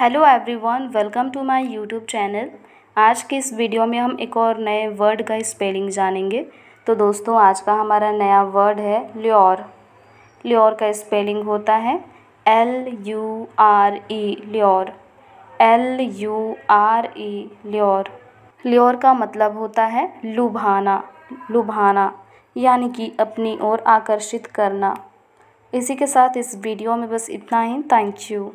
hello everyone welcome to my YouTube channel आज के इस वीडियो में हम एक और नए वर्ड का स्पेलिंग जानेंगे तो दोस्तों आज का हमारा नया वर्ड है ल्योर ल्योर का स्पेलिंग होता है L U R E lure L U R E lure lure का मतलब होता है लुभाना लुभाना यानी कि अपनी ओर आकर्षित करना इसी के साथ इस वीडियो में बस इतना ही थैंक यू